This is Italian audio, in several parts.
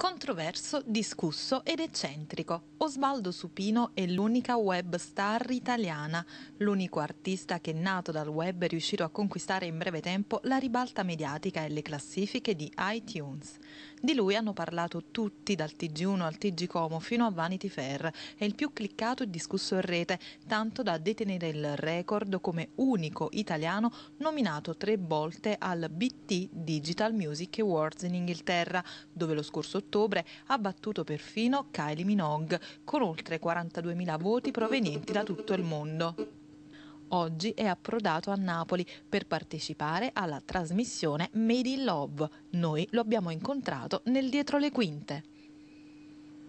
Controverso, discusso ed eccentrico, Osvaldo Supino è l'unica web star italiana, l'unico artista che nato dal web è riuscito a conquistare in breve tempo la ribalta mediatica e le classifiche di iTunes. Di lui hanno parlato tutti dal TG1 al TG Como fino a Vanity Fair, è il più cliccato e discusso in rete, tanto da detenere il record come unico italiano nominato tre volte al BT Digital Music Awards in Inghilterra, dove lo scorso ottobre ha battuto perfino Kylie Minogue, con oltre 42.000 voti provenienti da tutto il mondo. Oggi è approdato a Napoli per partecipare alla trasmissione Made in Love. Noi lo abbiamo incontrato nel Dietro le Quinte.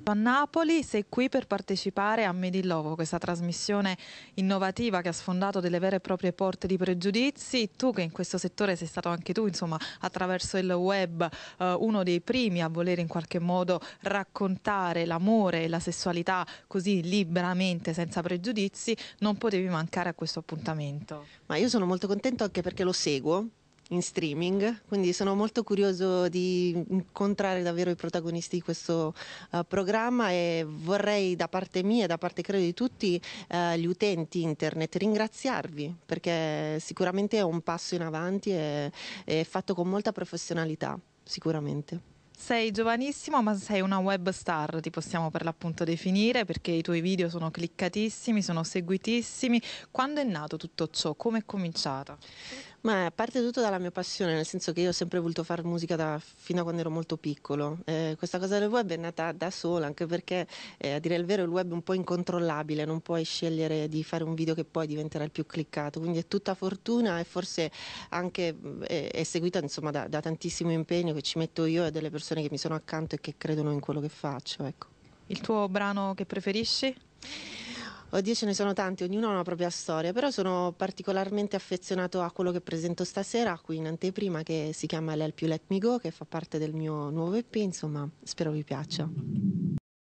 A Napoli, sei qui per partecipare a Made in questa trasmissione innovativa che ha sfondato delle vere e proprie porte di pregiudizi. Tu che in questo settore sei stato anche tu, insomma, attraverso il web eh, uno dei primi a volere in qualche modo raccontare l'amore e la sessualità così liberamente, senza pregiudizi, non potevi mancare a questo appuntamento. Ma io sono molto contento anche perché lo seguo in streaming, quindi sono molto curioso di incontrare davvero i protagonisti di questo uh, programma e vorrei da parte mia e da parte credo di tutti uh, gli utenti internet ringraziarvi perché sicuramente è un passo in avanti e è fatto con molta professionalità, sicuramente. Sei giovanissimo, ma sei una web star, ti possiamo per l'appunto definire, perché i tuoi video sono cliccatissimi, sono seguitissimi. Quando è nato tutto ciò? Come è cominciata? Ma parte tutto dalla mia passione, nel senso che io ho sempre voluto fare musica da, fino a quando ero molto piccolo. Eh, questa cosa del web è nata da sola, anche perché eh, a dire il vero il web è un po' incontrollabile, non puoi scegliere di fare un video che poi diventerà il più cliccato, quindi è tutta fortuna e forse anche eh, è seguita insomma, da, da, tantissimo impegno che ci metto io e delle persone che mi sono accanto e che credono in quello che faccio. Ecco. Il tuo brano che preferisci? Oddio, ce ne sono tanti, ognuno ha una propria storia, però sono particolarmente affezionato a quello che presento stasera, qui in anteprima, che si chiama L'El più Let Me Go, che fa parte del mio nuovo EP, insomma, spero vi piaccia.